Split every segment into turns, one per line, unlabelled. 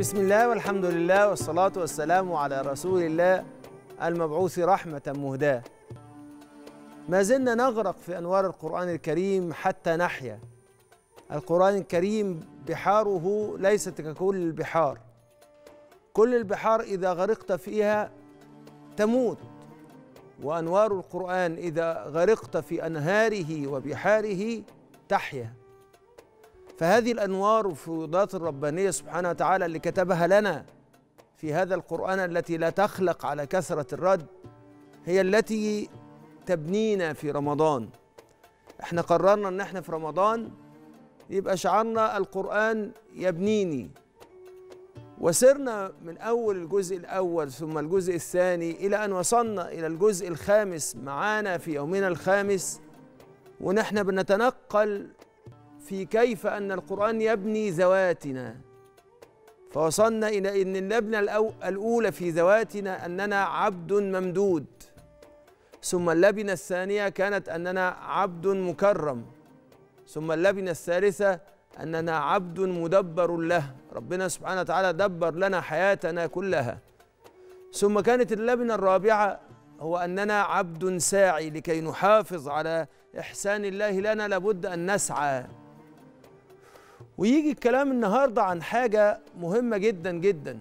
بسم الله والحمد لله والصلاة والسلام على رسول الله المبعوث رحمة مهداة ما زلنا نغرق في أنوار القرآن الكريم حتى نحيا القرآن الكريم بحاره ليست ككل البحار كل البحار إذا غرقت فيها تموت وأنوار القرآن إذا غرقت في أنهاره وبحاره تحيا فهذه الأنوار والفيوضات الربانية سبحانه وتعالى اللي كتبها لنا في هذا القرآن التي لا تخلق على كثرة الرد هي التي تبنينا في رمضان احنا قررنا ان احنا في رمضان يبقى شعارنا القرآن يبنيني وسرنا من أول الجزء الأول ثم الجزء الثاني إلى أن وصلنا إلى الجزء الخامس معانا في يومنا الخامس ونحن بنتنقل في كيف أن القرآن يبني ذواتنا فوصلنا إلى أن اللبنة الأولى في ذواتنا أننا عبد ممدود ثم اللبنة الثانية كانت أننا عبد مكرم ثم اللبنة الثالثة أننا عبد مدبر له ربنا سبحانه وتعالى دبر لنا حياتنا كلها ثم كانت اللبنة الرابعة هو أننا عبد ساعي لكي نحافظ على إحسان الله لنا لابد أن نسعى ويجي الكلام النهارده عن حاجه مهمه جدا جدا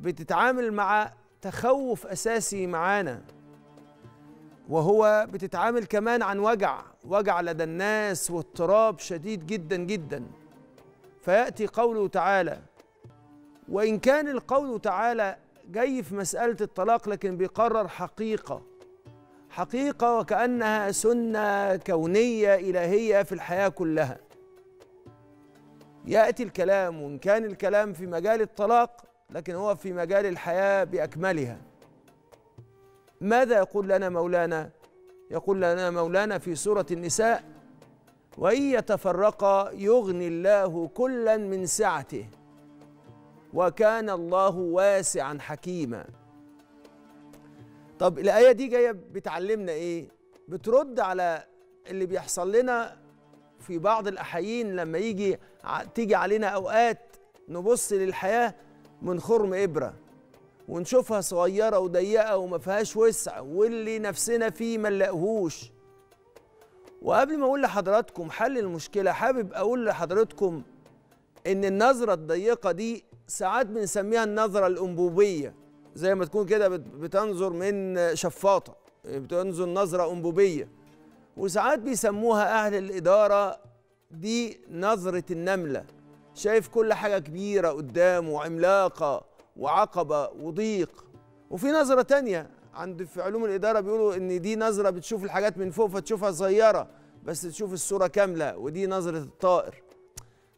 بتتعامل مع تخوف اساسي معانا وهو بتتعامل كمان عن وجع وجع لدى الناس واضطراب شديد جدا جدا فياتي قوله تعالى وان كان القول تعالى جاي في مساله الطلاق لكن بيقرر حقيقه حقيقه وكانها سنه كونيه الهيه في الحياه كلها ياتي الكلام وان كان الكلام في مجال الطلاق لكن هو في مجال الحياه باكملها ماذا يقول لنا مولانا يقول لنا مولانا في سوره النساء وان يتفرقا يغني الله كلا من سعته وكان الله واسعا حكيما طب الايه دي جايه بتعلمنا ايه بترد على اللي بيحصل لنا في بعض الأحايين لما يجي تيجي علينا أوقات نبص للحياة من خرم إبرة ونشوفها صغيرة وضيقة وما فيهاش وسع واللي نفسنا فيه ما نلاقيهوش وقبل ما أقول لحضراتكم حل المشكلة حابب أقول لحضراتكم إن النظرة الضيقة دي ساعات بنسميها النظرة الأنبوبية زي ما تكون كده بتنظر من شفاطة بتنظر نظرة أنبوبية وساعات بيسموها أهل الإدارة دي نظرة النملة شايف كل حاجة كبيرة قدامه وعملاقة وعقبة وضيق وفي نظرة تانية عند في علوم الإدارة بيقولوا إن دي نظرة بتشوف الحاجات من فوق فتشوفها صغيرة بس تشوف الصورة كاملة ودي نظرة الطائر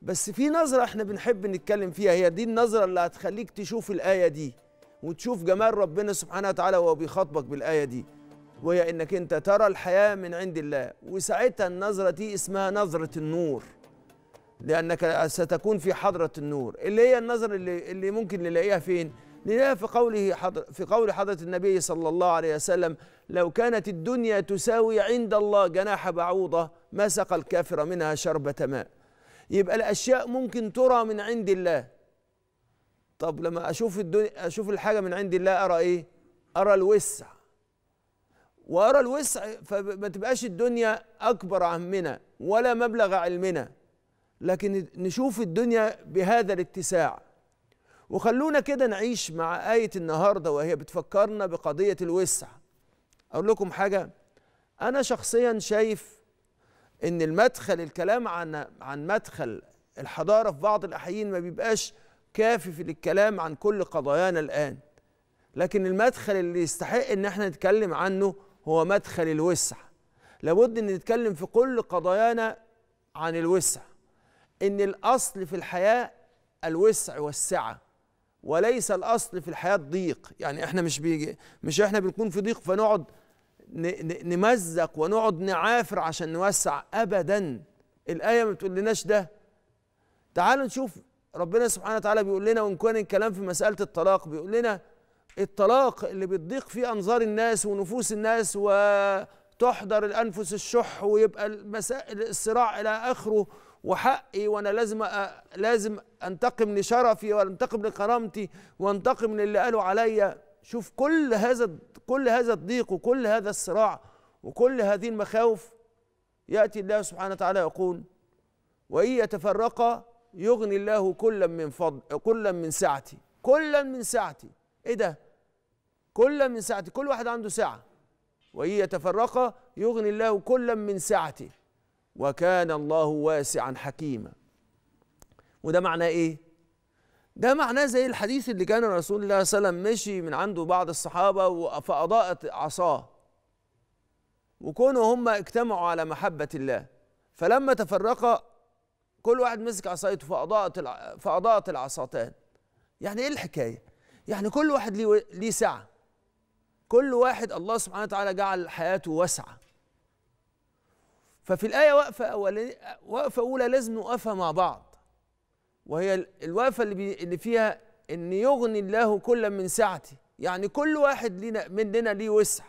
بس في نظرة احنا بنحب نتكلم فيها هي دي النظرة اللي هتخليك تشوف الآية دي وتشوف جمال ربنا سبحانه وتعالى وهو بيخاطبك بالآية دي وهي انك انت ترى الحياه من عند الله وساعتها النظره دي اسمها نظره النور لانك ستكون في حضره النور اللي هي النظر اللي اللي ممكن نلاقيها فين نلاقيها في قوله حضر في قول حضره النبي صلى الله عليه وسلم لو كانت الدنيا تساوي عند الله جناح بعوضه ما سقى الكافر منها شربه ماء يبقى الاشياء ممكن ترى من عند الله طب لما اشوف الدنيا اشوف الحاجه من عند الله ارى ايه ارى الوسع وارى الوسع فما تبقاش الدنيا اكبر عمنا ولا مبلغ علمنا لكن نشوف الدنيا بهذا الاتساع وخلونا كده نعيش مع آية النهاردة وهي بتفكرنا بقضية الوسع أقول لكم حاجة أنا شخصيا شايف إن المدخل الكلام عن عن مدخل الحضارة في بعض الأحيان ما بيبقاش كافي في الكلام عن كل قضايانا الآن لكن المدخل اللي يستحق إن احنا نتكلم عنه هو مدخل الوسع لابد ان نتكلم في كل قضايانا عن الوسع ان الاصل في الحياه الوسع والسعه وليس الاصل في الحياه الضيق يعني احنا مش بيجي مش احنا بنكون في ضيق فنقعد نمزق ونقعد نعافر عشان نوسع ابدا الايه ما بتقولناش ده تعالوا نشوف ربنا سبحانه وتعالى بيقول لنا وان كان الكلام في مساله الطلاق بيقول لنا الطلاق اللي بتضيق فيه انظار الناس ونفوس الناس وتحضر الانفس الشح ويبقى المسائل الصراع الى اخره وحقي وانا لازم لازم انتقم لشرفي وانتقم لكرامتي وانتقم للي قالوا عليا شوف كل هذا كل هذا الضيق وكل هذا الصراع وكل هذه المخاوف ياتي الله سبحانه وتعالى يقول وان يتفرقا يغني الله كلا من فضل كلا من سعتي كلا من سعتي ايه ده كل من سعته كل واحد عنده سعة وإن يتفرقا يغني الله كلا من سعته وكان الله واسعا حكيما وده معناه إيه؟ ده معناه زي الحديث اللي كان رسول الله صلى الله عليه وسلم مشي من عنده بعض الصحابة فأضاءت عصاه وكونوا هم اجتمعوا على محبة الله فلما تفرقا كل واحد مسك عصايته فأضاءت فأضاءت العصاتان يعني إيه الحكاية؟ يعني كل واحد ليه ليه سعه كل واحد الله سبحانه وتعالى جعل حياته واسعة ففي الآية وقفة أولى وقفة أولى لازم نوقفها مع بعض وهي الوقفة اللي, بي اللي فيها إن يغني الله كلا من سعته يعني كل واحد لينا مننا ليه وسع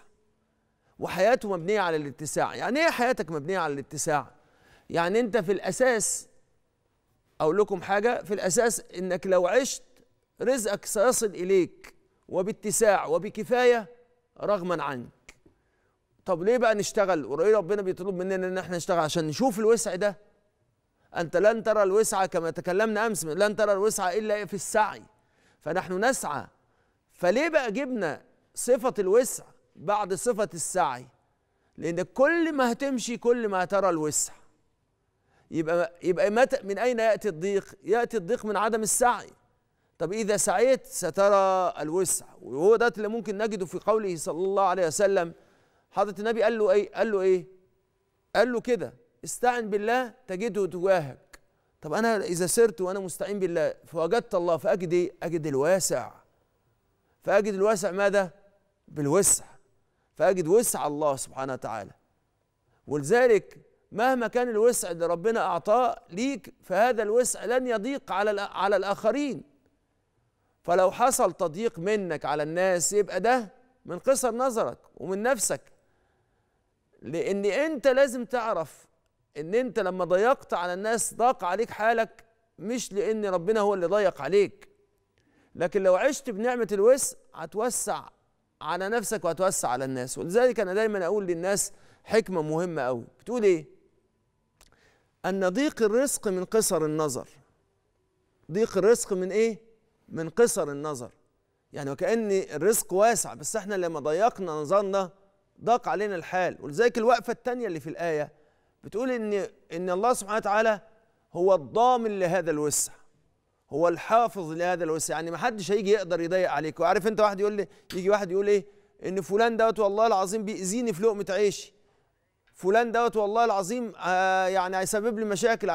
وحياته مبنية على الاتساع يعني إيه حياتك مبنية على الاتساع يعني أنت في الأساس أقول لكم حاجة في الأساس إنك لو عشت رزقك سيصل إليك وباتساع وبكفاية رغما عنك طب ليه بقى نشتغل ورأي ربنا بيطلب مننا ان احنا نشتغل عشان نشوف الوسع ده انت لن ترى الوسع كما تكلمنا امس لن ترى الوسع الا إيه؟ في السعي فنحن نسعى فليه بقى جبنا صفه الوسع بعد صفه السعي لان كل ما هتمشي كل ما هترى الوسع يبقى يبقى متى من اين ياتي الضيق ياتي الضيق من عدم السعي طب إذا سعيت سترى الوسع وهو ده اللي ممكن نجده في قوله صلى الله عليه وسلم حضرة النبي قال له إيه قال له إيه قال له كده استعن بالله تجده تجاهك طب أنا إذا سرت وأنا مستعين بالله فوجدت الله فأجد إيه أجد الواسع فأجد الواسع ماذا بالوسع فأجد وسع الله سبحانه وتعالى ولذلك مهما كان الوسع اللي ربنا أعطاه ليك فهذا الوسع لن يضيق على على الآخرين فلو حصل تضييق منك على الناس يبقى ده من قصر نظرك ومن نفسك لان انت لازم تعرف ان انت لما ضيقت على الناس ضاق عليك حالك مش لان ربنا هو اللي ضيق عليك لكن لو عشت بنعمه الوسع هتوسع على نفسك وهتوسع على الناس ولذلك انا دايما اقول للناس حكمه مهمه قوي بتقول ايه ان ضيق الرزق من قصر النظر ضيق الرزق من ايه من قصر النظر يعني وكأن الرزق واسع بس احنا لما ضيقنا نظرنا ضاق علينا الحال ولذلك الوقفة الثانية اللي في الآية بتقول إن إن الله سبحانه وتعالى هو الضامن لهذا الوسع هو الحافظ لهذا الوسع يعني ما حدش هيجي يقدر يضيق عليك وعارف انت واحد يقول لي يجي واحد يقول ايه ان فلان دوت والله العظيم بيأذيني في لقمة عيشي فلان دوت والله العظيم آه يعني هيسبب لي مشاكل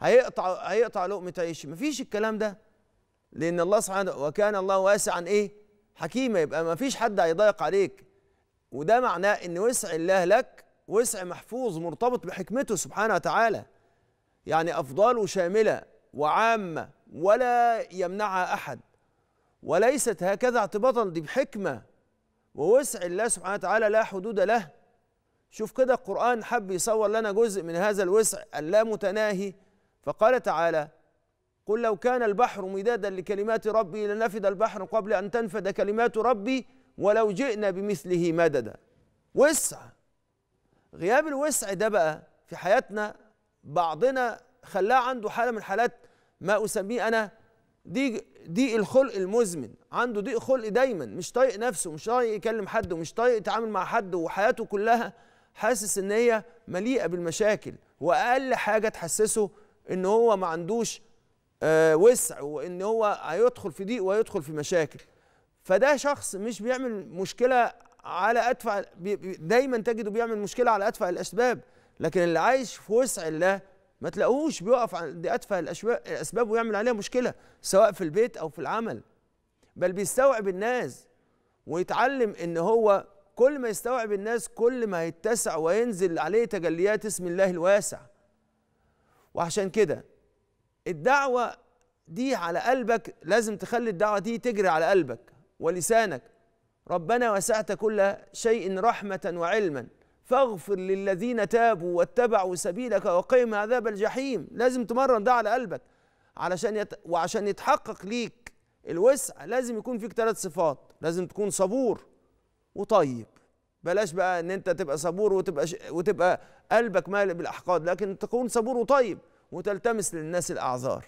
هيقطع هيقطع لقمة عيشي مفيش الكلام ده لأن الله سبحانه وكان الله واسعا إيه؟ حكيما يبقى ما فيش حد هيضايق عليك وده معناه إن وسع الله لك وسع محفوظ مرتبط بحكمته سبحانه وتعالى يعني افضاله شاملة وعامة ولا يمنعها أحد وليست هكذا اعتباطا دي بحكمة ووسع الله سبحانه وتعالى لا حدود له شوف كده القرآن حب يصور لنا جزء من هذا الوسع اللامتناهي فقال تعالى قل لو كان البحر مدادا لكلمات ربي لنفد البحر قبل أن تنفد كلمات ربي ولو جئنا بمثله مددا وسع غياب الوسع ده بقى في حياتنا بعضنا خلاه عنده حالة من حالات ما أسميه أنا دي ضيق الخلق المزمن عنده ضيق خلق دايما مش طايق نفسه مش طايق يكلم حد ومش طايق يتعامل مع حد وحياته كلها حاسس ان هي مليئه بالمشاكل واقل حاجه تحسسه ان هو ما عندوش آه، وسع وان هو هيدخل في ضيق وهيدخل في مشاكل فده شخص مش بيعمل مشكله على ادفع دايما تجده بيعمل مشكله على ادفع الاسباب لكن اللي عايش في وسع الله ما تلاقوش بيقف عند ادفع الاسباب ويعمل عليها مشكله سواء في البيت او في العمل بل بيستوعب الناس ويتعلم ان هو كل ما يستوعب الناس كل ما هيتسع وينزل عليه تجليات اسم الله الواسع وعشان كده الدعوة دي على قلبك لازم تخلي الدعوة دي تجري على قلبك ولسانك ربنا وسعت كل شيء رحمة وعلما فاغفر للذين تابوا واتبعوا سبيلك وقيم عذاب الجحيم لازم تمرن ده على قلبك علشان يت... وعشان يتحقق ليك الوسع لازم يكون فيك ثلاث صفات لازم تكون صبور وطيب بلاش بقى ان انت تبقى صبور وتبقى ش... وتبقى قلبك مالئ بالاحقاد لكن تكون صبور وطيب وتلتمس للناس الاعذار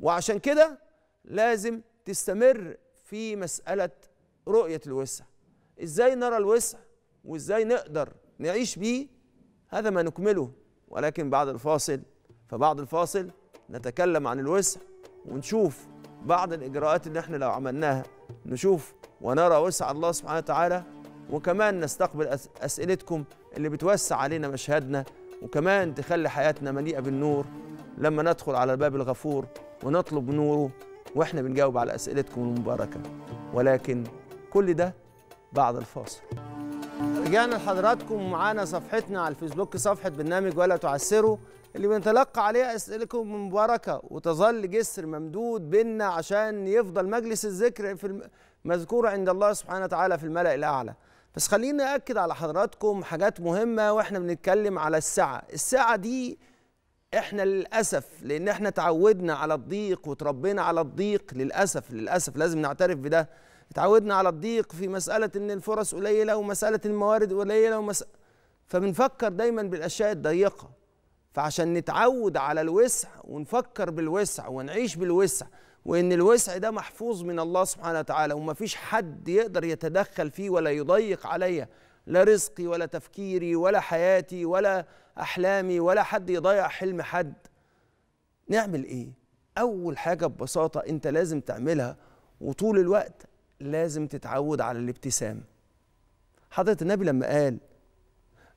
وعشان كده لازم تستمر في مساله رؤيه الوسع ازاي نرى الوسع وازاي نقدر نعيش بيه هذا ما نكمله ولكن بعد الفاصل فبعد الفاصل نتكلم عن الوسع ونشوف بعض الاجراءات اللي احنا لو عملناها نشوف ونرى وسع الله سبحانه وتعالى وكمان نستقبل اسئلتكم اللي بتوسع علينا مشهدنا وكمان تخلي حياتنا مليئة بالنور لما ندخل على الباب الغفور ونطلب نوره واحنا بنجاوب على أسئلتكم المباركة ولكن كل ده بعد الفاصل رجعنا لحضراتكم ومعانا صفحتنا على الفيسبوك صفحة برنامج ولا تعسروا اللي بنتلقى عليها أسئلتكم المباركة وتظل جسر ممدود بينا عشان يفضل مجلس الذكر في الم... مذكور عند الله سبحانه وتعالى في الملأ الأعلى بس خليني أكد على حضراتكم حاجات مهمة وإحنا بنتكلم على الساعة الساعة دي إحنا للأسف لأن إحنا تعودنا على الضيق وتربينا على الضيق للأسف للأسف لازم نعترف بده اتعودنا على الضيق في مسألة إن الفرص قليلة ومسألة الموارد قليلة ومس... فبنفكر دايما بالأشياء الضيقة فعشان نتعود على الوسع ونفكر بالوسع ونعيش بالوسع وان الوسع ده محفوظ من الله سبحانه وتعالى ومفيش حد يقدر يتدخل فيه ولا يضيق عليا لا رزقي ولا تفكيري ولا حياتي ولا احلامي ولا حد يضيع حلم حد نعمل ايه اول حاجه ببساطه انت لازم تعملها وطول الوقت لازم تتعود على الابتسام حضرة النبي لما قال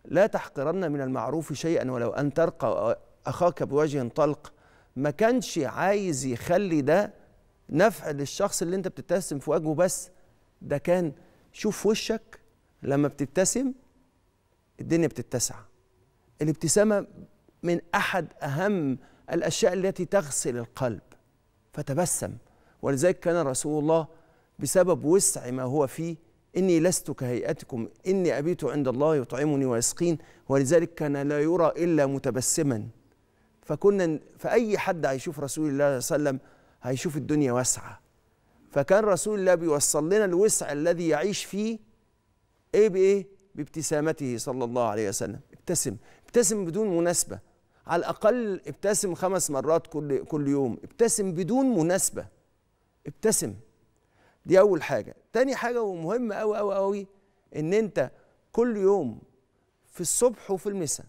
لا تحقرن من المعروف شيئا ولو أن ترقى أخاك بوجه طلق ما كانش عايز يخلي ده نفع للشخص اللي انت بتبتسم في وجهه بس ده كان شوف وشك لما بتبتسم الدنيا بتتسع الابتسامه من احد اهم الاشياء التي تغسل القلب فتبسم ولذلك كان رسول الله بسبب وسع ما هو فيه اني لست كهيئتكم اني ابيت عند الله يطعمني ويسقين ولذلك كان لا يرى الا متبسما فكنا فأي حد هيشوف رسول الله صلى الله عليه وسلم هيشوف الدنيا واسعة فكان رسول الله بيوصل لنا الوسع الذي يعيش فيه ايه بايه بابتسامته صلى الله عليه وسلم ابتسم ابتسم بدون مناسبة على الأقل ابتسم خمس مرات كل كل يوم ابتسم بدون مناسبة ابتسم دي أول حاجة تاني حاجة ومهمة أوي أوي أوي إن أنت كل يوم في الصبح وفي المساء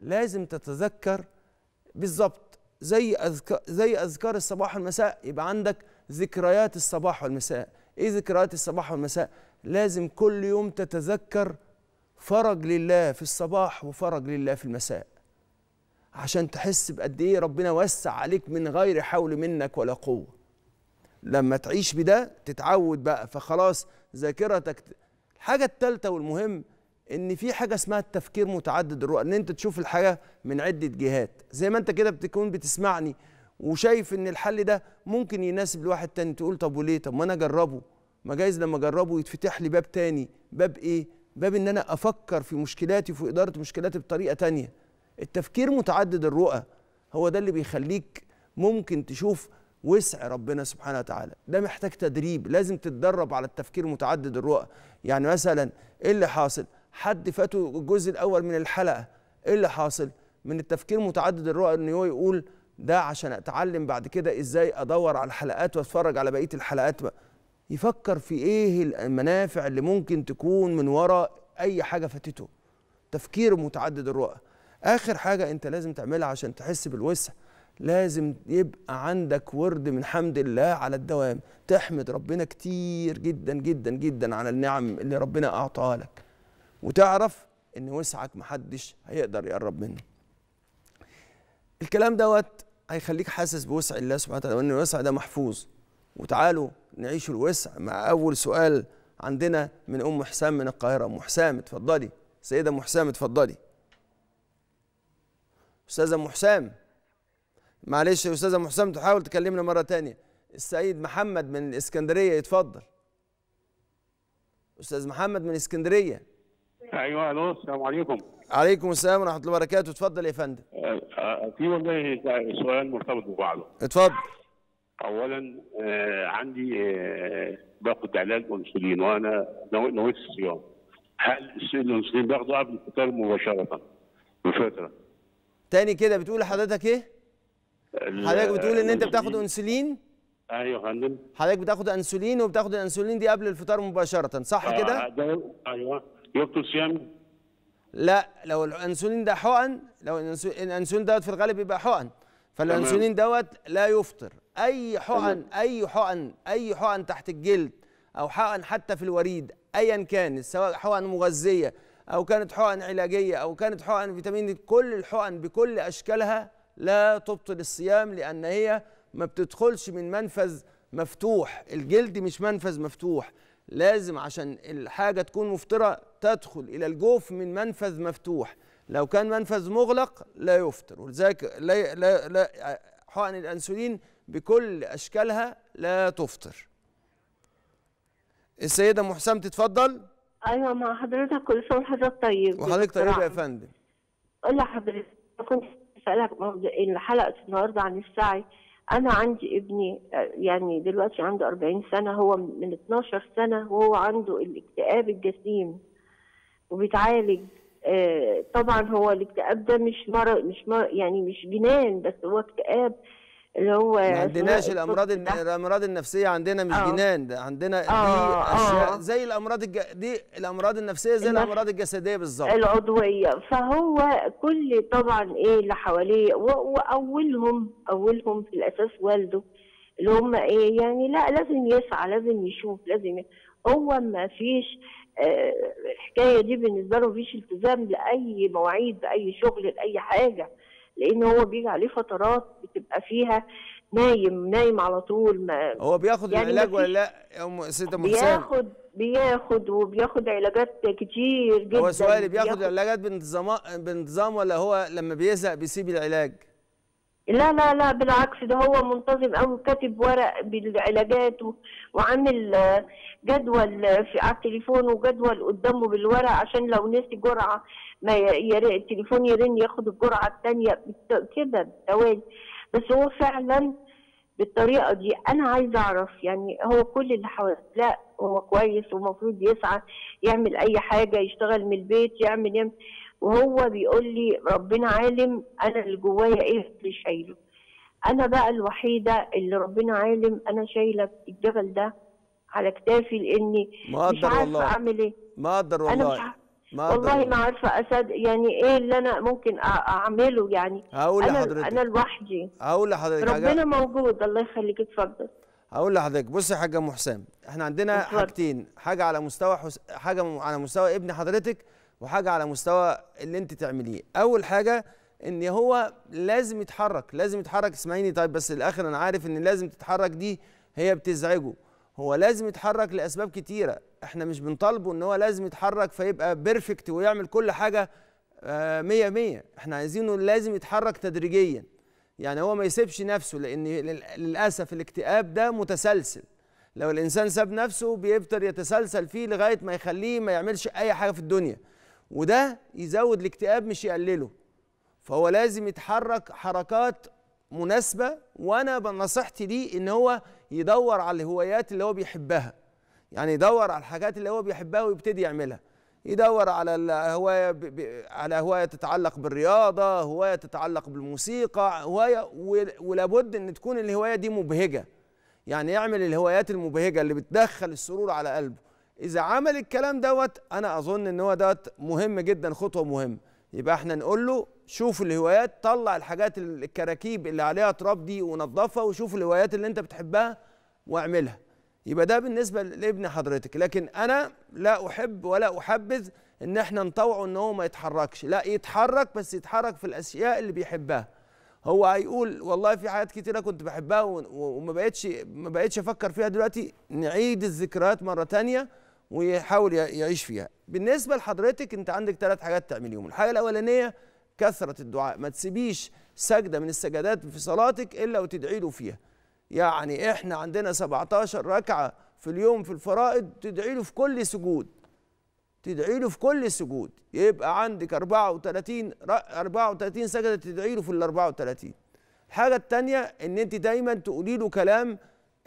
لازم تتذكر بالظبط زي أذكار زي اذكار الصباح والمساء يبقى عندك ذكريات الصباح والمساء ايه ذكريات الصباح والمساء لازم كل يوم تتذكر فرج لله في الصباح وفرج لله في المساء عشان تحس بقد ايه ربنا وسع عليك من غير حول منك ولا قوه لما تعيش بده تتعود بقى فخلاص ذاكرتك الحاجه الثالثه والمهم ان في حاجه اسمها التفكير متعدد الرؤى ان انت تشوف الحاجه من عده جهات زي ما انت كده بتكون بتسمعني وشايف ان الحل ده ممكن يناسب لواحد تاني تقول طب وليه طب ما انا اجربه ما جايز لما اجربه يتفتح لي باب تاني باب ايه باب ان انا افكر في مشكلاتي وفي اداره مشكلاتي بطريقه تانية التفكير متعدد الرؤى هو ده اللي بيخليك ممكن تشوف وسع ربنا سبحانه وتعالى ده محتاج تدريب لازم تتدرب على التفكير متعدد الرؤى يعني مثلا ايه اللي حاصل حد فاته الجزء الاول من الحلقه ايه اللي حاصل من التفكير متعدد الرؤى ان هو يقول ده عشان اتعلم بعد كده ازاي ادور على الحلقات واتفرج على بقيه الحلقات بقى. يفكر في ايه المنافع اللي ممكن تكون من وراء اي حاجه فاتته تفكير متعدد الرؤى اخر حاجه انت لازم تعملها عشان تحس بالوسع لازم يبقى عندك ورد من حمد الله على الدوام تحمد ربنا كتير جدا جدا جدا على النعم اللي ربنا اعطاها لك وتعرف ان وسعك محدش هيقدر يقرب منه الكلام دوت هيخليك حاسس بوسع الله سبحانه وتعالى وان الوسع ده محفوظ وتعالوا نعيش الوسع مع اول سؤال عندنا من ام حسام من القاهره ام حسام اتفضلي سيده ام حسام اتفضلي استاذه ام حسام معلش يا استاذه ام حسام تحاول تكلمنا مره تانية السيد محمد من الاسكندريه يتفضل استاذ محمد من الاسكندريه
ايوه الو السلام عليكم
عليكم السلام ورحمه الله وبركاته اتفضل يا فندم
آه، آه، في والله سؤال مرتبط ببعضه اتفضل اولا آه، عندي باخد علاج انسولين وانا نويت الصيام هل الانسولين باخده قبل الفطار مباشره بفتره
تاني كده بتقول لحضرتك ايه
حضرتك بتقول ان انت بتاخد انسولين ايوه
يا فندم حضرتك بتاخد انسولين وبتاخد الانسولين دي قبل الفطار مباشره صح كده
ايوه يوكلسيام
لا لو الانسولين ده حقن لو الانسولين دوت في الغالب يبقى حقن فالانسولين دوت لا يفطر اي حقن اي حقن اي حقن تحت الجلد او حقن حتى في الوريد ايا كان سواء حقن مغذيه او كانت حقن علاجيه او كانت حقن فيتامين كل الحقن بكل اشكالها لا تبطل الصيام لان هي ما بتدخلش من منفذ مفتوح الجلد مش منفذ مفتوح لازم عشان الحاجه تكون مفطره تدخل الى الجوف من منفذ مفتوح لو كان منفذ مغلق لا يفطر ولذلك لا لا لا حقن الانسولين بكل اشكالها لا تفطر السيده ام حسام تتفضل
ايوه مع حضرتك كل سنه وحضرتك طيب وحضرتك طيب يا فندم قول لحضرتك كنت بسالك موضوع الحلقه النهارده عن السعي انا عندي ابني آه، يعني دلوقتي عنده 40 سنه هو من 12 سنه وهو عنده الاكتئاب الجسيم وبيتعالج آه، طبعا هو الاكتئاب ده مش مرض مش مرض يعني مش جنان بس هو اكتئاب اللي هو ما عندناش الامراض
الامراض النفسيه عندنا مش آه. جنان ده عندنا آه، دي آه. اشياء زي الامراض الج... دي الامراض النفسيه زي النفس... الامراض الجسديه بالظبط العضويه
فهو كل طبعا ايه اللي حواليه و... واولهم اولهم في الاساس والده اللي هم ايه يعني لا لازم يسعى لازم يشوف لازم ي... هو ما فيش الحكايه دي بالنسبه له مفيش التزام لاي مواعيد باي شغل لاي حاجه لان هو بيجي عليه فترات بتبقى فيها نايم نايم على طول ما هو
بياخد يعني العلاج ولا لا يا سيده محسن بياخد
بياخد وبياخد علاجات كتير جدا هو سؤالي بياخد, بياخد
العلاجات بانتظام بانتظام ولا هو لما بيزهق بيسيب العلاج
لا لا لا بالعكس ده هو منتظم قوي كاتب ورق بالعلاجات وعامل جدول في على التليفون وجدول قدامه بالورق عشان لو نسي جرعه ما يرن التليفون يرن ياخد الجرعه الثانيه كده بالتوالي بس هو فعلا بالطريقه دي انا عايزه اعرف يعني هو كل اللي حواليه لا هو كويس ومفروض يسعى يعمل اي حاجه يشتغل من البيت يعمل يعمل وهو بيقول لي ربنا عالم انا اللي جوايا ايه اللي شايله انا بقى الوحيده اللي ربنا عالم انا شايله الجبل ده على كتافي لاني مش عارفه اعمل ايه
ما اقدر والله أنا مش عارفة ما والله ما
عارفه اسد يعني ايه اللي انا ممكن اعمله يعني هقول أنا لحضرتك انا لوحدي
هقول لحضرتك ربنا حاجة.
موجود الله يخليك اتفضل
هقول لحضرتك بصي يا حاجه ام حسام احنا عندنا حاجتين حاجه على مستوى حس... حاجه على مستوى ابن حضرتك وحاجه على مستوى اللي انت تعمليه اول حاجه ان هو لازم يتحرك لازم يتحرك اسمعيني طيب بس الاخر انا عارف ان لازم تتحرك دي هي بتزعجه هو لازم يتحرك لاسباب كتيره احنا مش بنطالبه ان هو لازم يتحرك فيبقى بيرفكت ويعمل كل حاجه آه، مية مية احنا عايزينه لازم يتحرك تدريجيا يعني هو ما يسيبش نفسه لان للاسف الاكتئاب ده متسلسل لو الانسان ساب نفسه بيفضل يتسلسل فيه لغايه ما يخليه ما يعملش اي حاجه في الدنيا وده يزود الاكتئاب مش يقلله فهو لازم يتحرك حركات مناسبه وانا نصيحتي ليه ان هو يدور على الهوايات اللي هو بيحبها يعني يدور على الحاجات اللي هو بيحبها ويبتدي يعملها يدور على هوايه على هوايه تتعلق بالرياضه، هوايه تتعلق بالموسيقى، هوايه ولابد ان تكون الهوايه دي مبهجه. يعني يعمل الهوايات المبهجه اللي بتدخل السرور على قلبه. اذا عمل الكلام دوت انا اظن ان هو دوت مهم جدا خطوه مهمه. يبقى احنا نقول له شوف الهوايات طلع الحاجات الكراكيب اللي عليها تراب دي ونظفها وشوف الهوايات اللي انت بتحبها واعملها. يبقى ده بالنسبه لابن حضرتك لكن انا لا احب ولا احبذ ان احنا نطوعه ان هو ما يتحركش لا يتحرك بس يتحرك في الاشياء اللي بيحبها هو هيقول والله في حاجات كتيره كنت بحبها وما بقتش ما بقتش افكر فيها دلوقتي نعيد الذكريات مره تانية ويحاول يعيش فيها بالنسبه لحضرتك انت عندك ثلاث حاجات تعمليهم الحاجه الاولانيه كثره الدعاء ما تسيبيش سجده من السجدات في صلاتك الا وتدعي له فيها يعني احنا عندنا 17 ركعه في اليوم في الفرائض تدعي له في كل سجود تدعي له في كل سجود يبقى عندك 34 34 سجده تدعي له في ال 34 الحاجه الثانيه ان انت دايما تقولي له كلام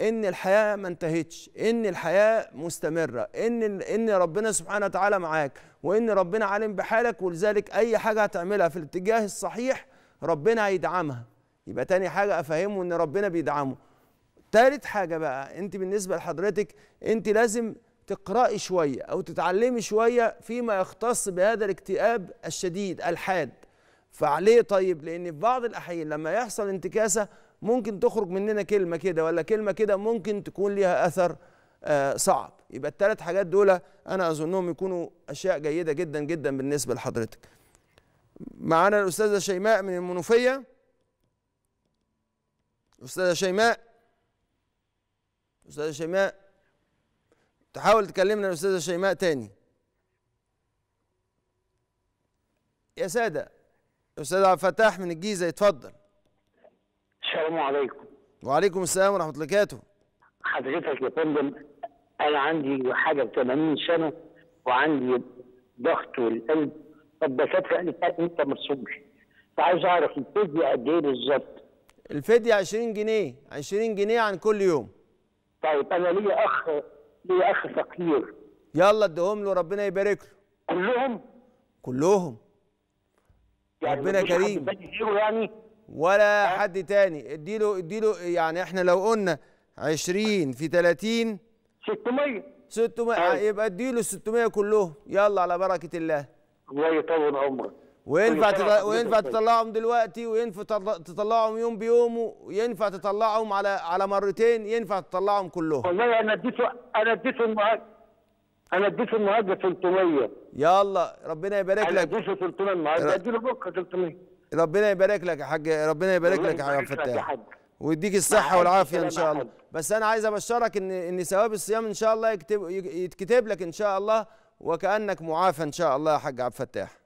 ان الحياه ما انتهتش ان الحياه مستمره ان ان ربنا سبحانه وتعالى معاك وان ربنا عالم بحالك ولذلك اي حاجه هتعملها في الاتجاه الصحيح ربنا هيدعمها يبقى تاني حاجه افهمه ان ربنا بيدعمه تالت حاجه بقى انت بالنسبه لحضرتك انت لازم تقراي شويه او تتعلمي شويه فيما يختص بهذا الاكتئاب الشديد الحاد فعليه طيب لان في بعض الاحيان لما يحصل انتكاسه ممكن تخرج مننا كلمه كده ولا كلمه كده ممكن تكون ليها اثر آه صعب يبقى الثلاث حاجات دول انا اظنهم يكونوا اشياء جيده جدا جدا بالنسبه لحضرتك معانا الاستاذه شيماء من المنوفيه استاذه شيماء أستاذة شيماء تحاول تكلمنا الأستاذة شيماء تاني يا سادة أستاذ عبد الفتاح من الجيزة يتفضل
السلام عليكم
وعليكم السلام ورحمة الله وبركاته
حضرتك يا فندم أنا عندي حاجة 80 سنة وعندي ضغط والقلب دكاتره قالت لي يعني أنت مرسومش فعايز أعرف
الفدية قد إيه بالظبط الفدية 20 جنيه 20 جنيه عن كل يوم
طيب انا لي اخ لي اخ فقير
يلا اديهم له ربنا يبارك له كلهم كلهم
يعني ربنا كريم
يعني ولا أه؟ حد تاني اديله اديله يعني احنا لو قلنا 20 في 30 600 600 يبقى اديله 600 كلهم يلا على بركه الله
الله يطول عمرك
وينفع وينفع تطلعهم دلوقتي وينفع تطلعهم يوم بيومه وينفع تطلعهم على على مرتين ينفع تطلعهم كلهم والله انا اديته انا اديته المهاجر انا اديته النهارده 300 يلا ربنا يبارك لك انا اديته 300 النهارده اديله بكره 300 ربنا يبارك لك يا حاج ربنا يبارك لك يا عم فتاح ويديك الصحه والعافيه ان شاء الله بس انا عايز ابشرك ان ان ثواب الصيام ان شاء الله يكتب يتكتب لك ان شاء الله وكانك معافى ان شاء الله يا حاج عبد الفتاح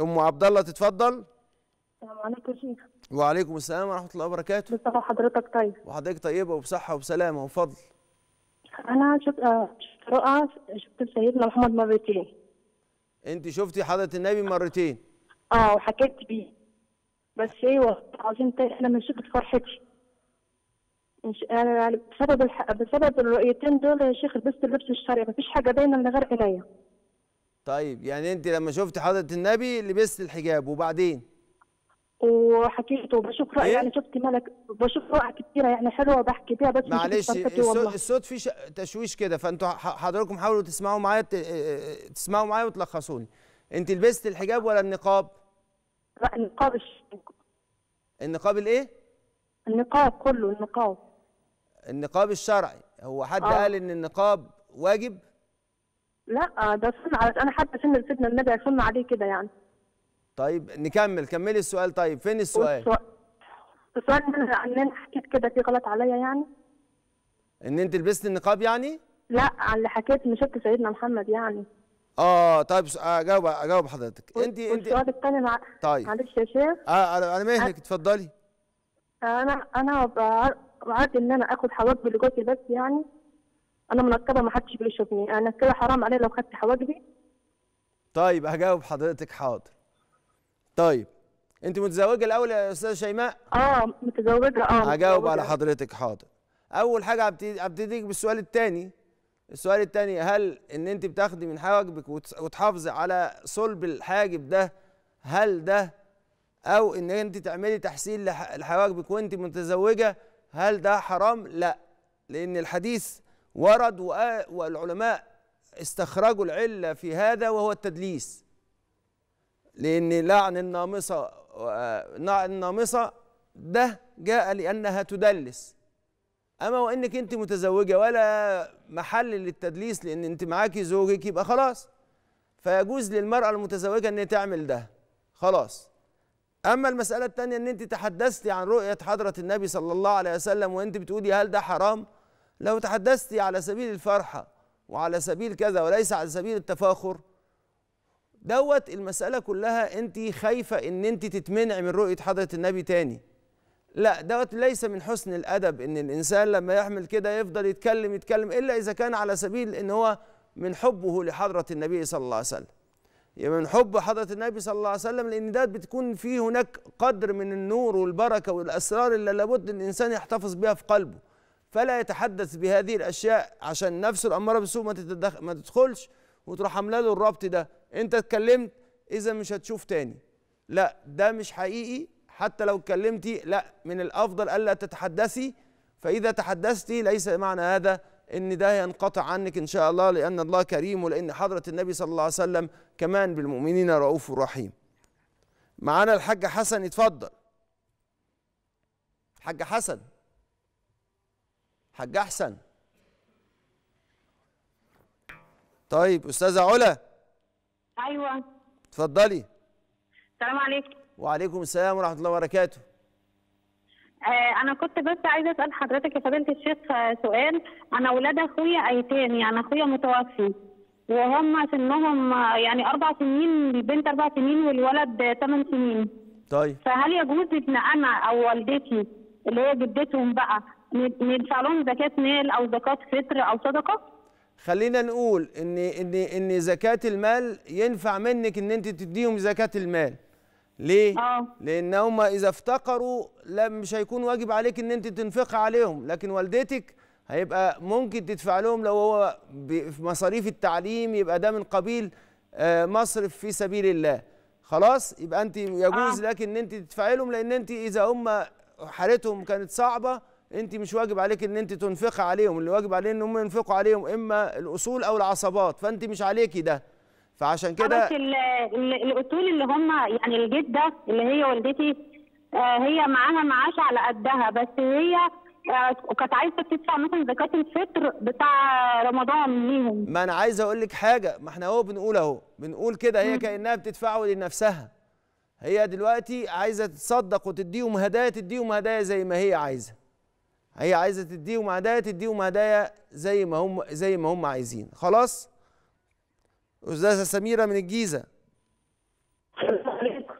ام عبد الله تتفضل
السلام عليكم يا شيخ
وعليكم السلام ورحمه الله وبركاته بالصحه وحضرتك طيب وحضرتك طيبه وبصحه وسلامه وفضل
انا شفت آه، رؤى شفت سيدنا محمد مرتين
انت شفتي حضره النبي مرتين
اه وحكيت بيه بس ايوه عظيم طيب، احنا انا من شده فرحتي انا انا آه، يعني بسبب الح... بسبب الرؤيتين دول يا شيخ لبست اللبس الشرعي مفيش حاجه باينه من غير عينيا
طيب يعني انت لما شفت حضره النبي لبست الحجاب وبعدين
وحكيته وبشوف رأي إيه؟ يعني شفت ملك بشوف رأي كثيره يعني حلوه بحكي فيها بس معلش الصوت,
الصوت فيه تشويش كده فانتوا حضراتكم حاولوا تسمعوا معايا آه، آه، تسمعوا معايا وتلخصوني انت لبست الحجاب ولا النقاب؟ لا النقاب النقاب الايه؟
النقاب كله النقاب
النقاب الشرعي هو حد آه. قال ان النقاب واجب؟
لا ده سنة على انا حتى سن سيدنا النبي سن عليه كده يعني
طيب نكمل كملي السؤال طيب فين السؤال
السؤال ان انا حكيت كده في غلط عليا يعني
ان انت لبست النقاب يعني
لا على اللي حكيت من شفت سيدنا محمد يعني
اه طيب اجاوب اجاوب حضرتك انت انت السؤال
الثاني مع... طيب معلش يا شيخ
اه, آه، انا مهلك اتفضلي
انا انا بعد ان انا اخد حواجب لجوزي بس يعني انا منقبه ما حدش بيشوفني يعني انا كده حرام عليا لو خدت حواجبي
طيب هجاوب حضرتك حاضر طيب انت متزوجه الاول يا استاذه شيماء اه متزوجه اه هجاوب على حضرتك حاضر اول حاجه هبتديك بالسؤال الثاني السؤال الثاني هل ان انت بتاخدي من حواجبك وتحافظي على صلب الحاجب ده هل ده او ان انت تعملي تحسين لحواجبك وانت متزوجه هل ده حرام لا لان الحديث ورد آه، والعلماء استخرجوا العلة في هذا وهو التدليس لأن لعن النامصة آه، النامصة ده جاء لأنها تدلس أما وإنك أنت متزوجة ولا محل للتدليس لأن أنت معاكي زوجك يبقى خلاص فيجوز للمرأة المتزوجة أن تعمل ده خلاص أما المسألة الثانية أن أنت تحدثتي عن رؤية حضرة النبي صلى الله عليه وسلم وأنت بتقولي هل ده حرام؟ لو تحدثتي على سبيل الفرحة وعلى سبيل كذا وليس على سبيل التفاخر دوت المسألة كلها أنت خايفة أن أنت تتمنعي من رؤية حضرة النبي تاني لا دوت ليس من حسن الأدب أن الإنسان لما يحمل كده يفضل يتكلم يتكلم إلا إذا كان على سبيل أن هو من حبه لحضرة النبي صلى الله عليه وسلم يعني من حب حضرة النبي صلى الله عليه وسلم لأن ده بتكون فيه هناك قدر من النور والبركة والأسرار اللي لابد الإنسان يحتفظ بها في قلبه فلا يتحدث بهذه الاشياء عشان نفس الاماره بالسوء ما تتدخل ما تدخلش وتروح عامله له الربط ده انت اتكلمت اذا مش هتشوف تاني لا ده مش حقيقي حتى لو اتكلمتي لا من الافضل الا تتحدثي فاذا تحدثتي ليس معنى هذا ان ده ينقطع عنك ان شاء الله لان الله كريم ولان حضره النبي صلى الله عليه وسلم كمان بالمؤمنين رؤوف رحيم معانا الحاج حسن اتفضل الحاج حسن حاج احسن طيب استاذه علا ايوه اتفضلي السلام عليكم وعليكم السلام ورحمه الله وبركاته
آه، انا كنت بس عايزه اسال حضرتك يا فضيله الشيخ آه، سؤال انا اولاد اخويا ايتام يعني اخويا متوفي وهم سنهم آه، يعني اربع سنين البنت اربع سنين والولد ثمان سنين طيب فهل يجوز ان انا او والدتي اللي هي جدتهم بقى ندفع لهم زكاه مال او زكاه فطر او صدقه
خلينا نقول ان ان ان زكاه المال ينفع منك ان انت تديهم زكاه المال ليه أوه. لان هم اذا افتقروا لا مش هيكون واجب عليك ان انت تنفق عليهم لكن والدتك هيبقى ممكن تدفع لهم لو هو في مصاريف التعليم يبقى ده من قبيل آه، مصرف في سبيل الله خلاص يبقى انت يجوز آه. لك ان انت تدفعي لهم لان انت اذا هم حالتهم كانت صعبه انت مش واجب عليك ان انت تنفقي عليهم اللي واجب عليه ان هم ينفقوا عليهم اما الاصول او العصبات فانت مش عليكي ده فعشان كده بس
الاصول اللي هم يعني الجده اللي هي والدتي آه، هي معاها معاش على قدها بس هي آه، كانت عايزه تدفع مثلا زكاه الفطر بتاع رمضان ليهم ما انا عايزه اقول لك حاجه ما
احنا اهو بنقول اهو بنقول كده هي كانها بتدفعه لنفسها هي دلوقتي عايزه تتصدق وتديهم هدايا تديهم هدايا زي ما هي عايزه هي عايزه تديهم هدايا تديهم هدايا زي ما هم زي ما هم عايزين خلاص استاذه سميره من الجيزه السلام عليكم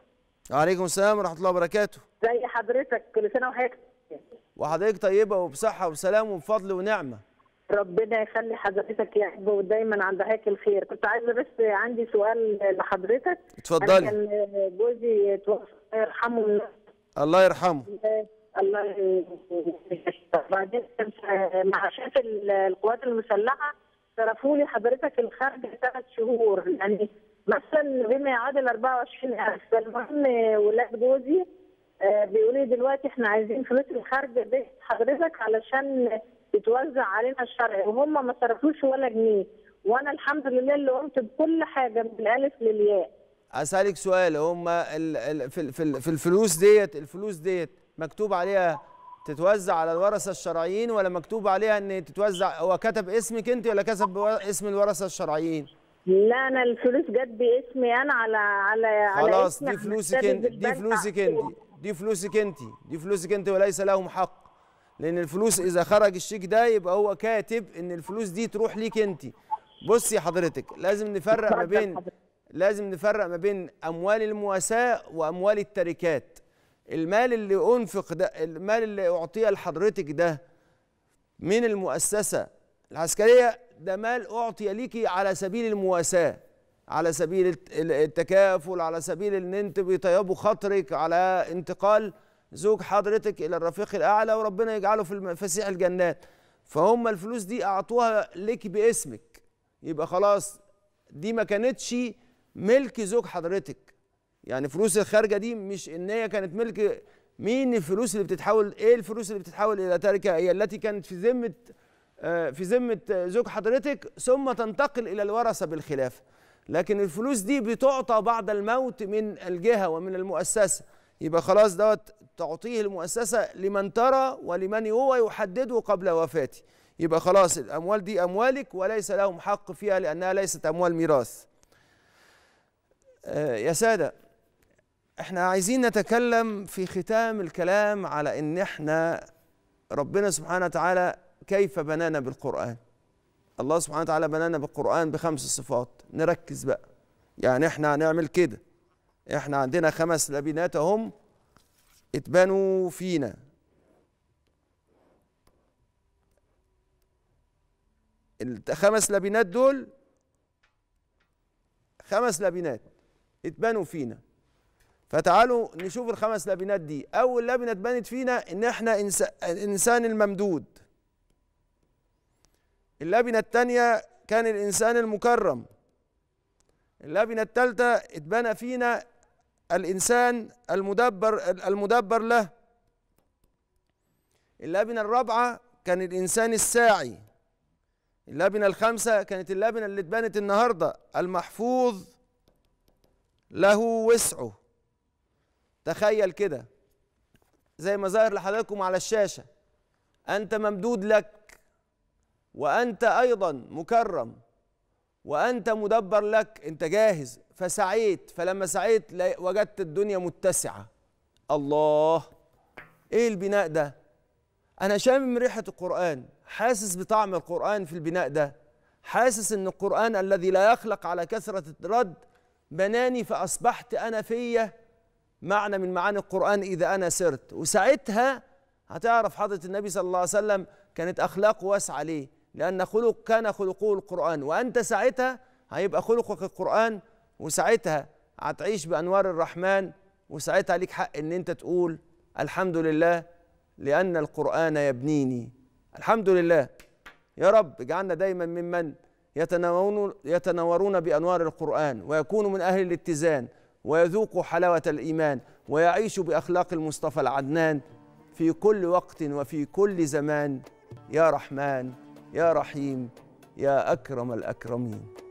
وعليكم السلام ورحمه الله وبركاته
زي حضرتك كل سنه وحضرتك
وحضرتك طيبه وبصحه وسلام وبفضل ونعمه
ربنا يخلي حضرتك يا ودايما عند حضرتك الخير كنت عايزه بس عندي سؤال لحضرتك اتفضلي كان جوزي توفى الله يرحمه
الله يرحمه
بعدين مع شاف القوات المسلحه صرفوا لي حضرتك الخرج ثلاث شهور يعني مثلا بما يعادل 24000 فالمهم ولاد جوزي آه، بيقول لي دلوقتي احنا عايزين فلوس الخرج دي حضرتك علشان يتوزع علينا الشرعي وهم ما صرفوش ولا جنيه وانا الحمد لله اللي قمت بكل حاجه من الالف للياء
اسالك سؤال هم في الفلوس ديت الفلوس ديت مكتوب عليها تتوزع على الورثه الشرعيين ولا مكتوب عليها ان تتوزع هو كتب اسمك انت ولا كتب اسم الورثه الشرعيين
لا انا الفلوس جت باسمي انا على على خلاص على دي فلوسك انت دي
فلوسك انت دي فلوسك انت دي فلوسك انت وليس لهم حق لان الفلوس اذا خرج الشيك ده يبقى هو كاتب ان الفلوس دي تروح ليك انت بصي حضرتك لازم نفرق ما بين لازم نفرق ما بين اموال المواساه واموال التركات المال اللي انفق ده المال اللي اعطيه لحضرتك ده من المؤسسه العسكريه ده مال اعطي ليكي على سبيل المواساه على سبيل التكافل على سبيل ان انت بيطيبوا خاطرك على انتقال زوج حضرتك الى الرفيق الاعلى وربنا يجعله في فسيح الجنات فهم الفلوس دي اعطوها لك باسمك يبقى خلاص دي ما كانتش ملك زوج حضرتك يعني فلوس الخارجه دي مش ان هي كانت ملك مين الفلوس اللي بتتحول ايه الفلوس اللي بتتحول الى تركه هي التي كانت في ذمه آه، في ذمه زوج حضرتك ثم تنتقل الى الورثه بالخلافه لكن الفلوس دي بتعطى بعد الموت من الجهه ومن المؤسسه يبقى خلاص دوت تعطيه المؤسسه لمن ترى ولمن هو يحدده قبل وفاته يبقى خلاص الاموال دي اموالك وليس لهم حق فيها لانها ليست اموال ميراث آه، يا ساده احنا عايزين نتكلم في ختام الكلام على ان احنا ربنا سبحانه وتعالى كيف بنانا بالقرآن الله سبحانه وتعالى بنانا بالقرآن بخمس صفات نركز بقى يعني احنا هنعمل كده احنا عندنا خمس لبنات هم اتبنوا فينا الخمس لبنات دول خمس لبنات اتبنوا فينا فتعالوا نشوف الخمس لبنات دي اول لبنه اتبنت فينا ان احنا انسان الانسان الممدود اللبنه الثانيه كان الانسان المكرم اللبنه الثالثه اتبنى فينا الانسان المدبر المدبر له اللبنه الرابعه كان الانسان الساعي اللبنه الخامسه كانت اللبنه اللي اتبنت النهارده المحفوظ له وسعه تخيل كده زي ما ظاهر لحضراتكم على الشاشه انت ممدود لك وانت ايضا مكرم وانت مدبر لك انت جاهز فسعيت فلما سعيت وجدت الدنيا متسعه الله ايه البناء ده انا شامم ريحه القران حاسس بطعم القران في البناء ده حاسس ان القران الذي لا يخلق على كثره الرد بناني فاصبحت انا فيه معنى من معاني القرآن إذا أنا سرت وساعتها هتعرف حضرة النبي صلى الله عليه وسلم كانت أخلاقه واسعة ليه لأن خلق كان خلقه القرآن وأنت ساعتها هيبقى خلقك القرآن وساعتها هتعيش بأنوار الرحمن وساعتها ليك حق إن أنت تقول الحمد لله لأن القرآن يبنيني الحمد لله يا رب اجعلنا دايما ممن يتنورون يتنورون بأنوار القرآن ويكونوا من أهل الاتزان ويذوق حلاوة الإيمان ويعيش بأخلاق المصطفى العدنان في كل وقت وفي كل زمان يا رحمن يا رحيم يا أكرم الأكرمين